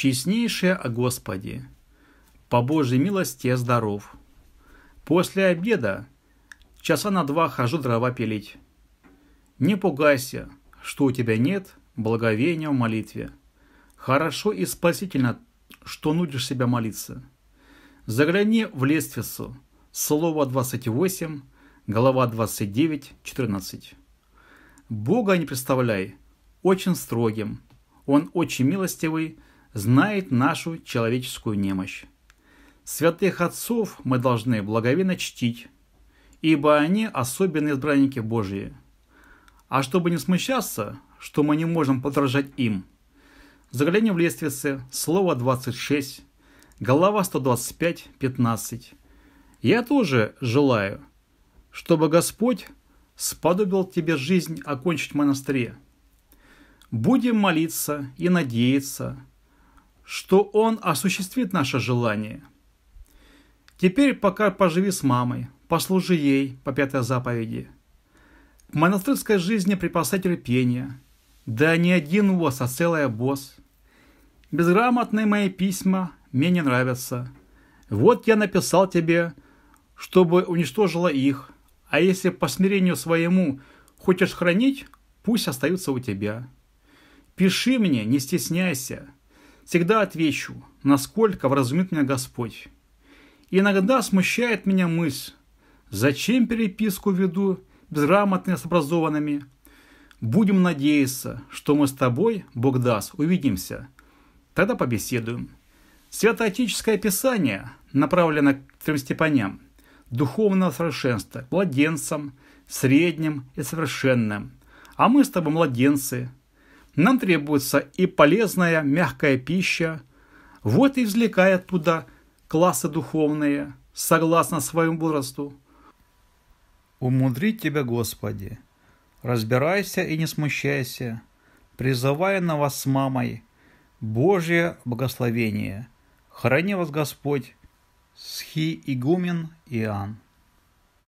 Честнейшее о Господе, по Божьей милости я здоров. После обеда часа на два хожу дрова пилить. Не пугайся, что у тебя нет благовения в молитве. Хорошо и спасительно, что нудишь себя молиться. Загляни в лествицу. Слово 28, глава 29, 14. Бога не представляй, очень строгим. Он очень милостивый, знает нашу человеческую немощь. Святых отцов мы должны благовинно чтить, ибо они особенные избранники Божьи. А чтобы не смущаться, что мы не можем подражать им, заглянем в лестнице, слово 26, глава 125, 15. Я тоже желаю, чтобы Господь сподобил тебе жизнь окончить в монастыре. Будем молиться и надеяться – что Он осуществит наше желание. Теперь пока поживи с мамой, послужи ей по пятой заповеди. В монастырской жизни припасай терпение, да не один у вас, а целая босс. Безграмотные мои письма мне не нравятся. Вот я написал тебе, чтобы уничтожила их, а если по смирению своему хочешь хранить, пусть остаются у тебя. Пиши мне, не стесняйся, Всегда отвечу, насколько вразумит меня Господь. иногда смущает меня мысль, зачем переписку веду безграмотно с образованными. Будем надеяться, что мы с тобой, Бог даст, увидимся. Тогда побеседуем. Святоотеческое писание направлено к трем степаням духовного совершенства, младенцам, средним и совершенным. А мы с тобой младенцы – нам требуется и полезная мягкая пища, вот и извлекая оттуда классы духовные, согласно своему возрасту. Умудри тебя, Господи, разбирайся и не смущайся, призывая на вас с мамой Божье благословение. Храни вас Господь, Схи Игумен Иоанн.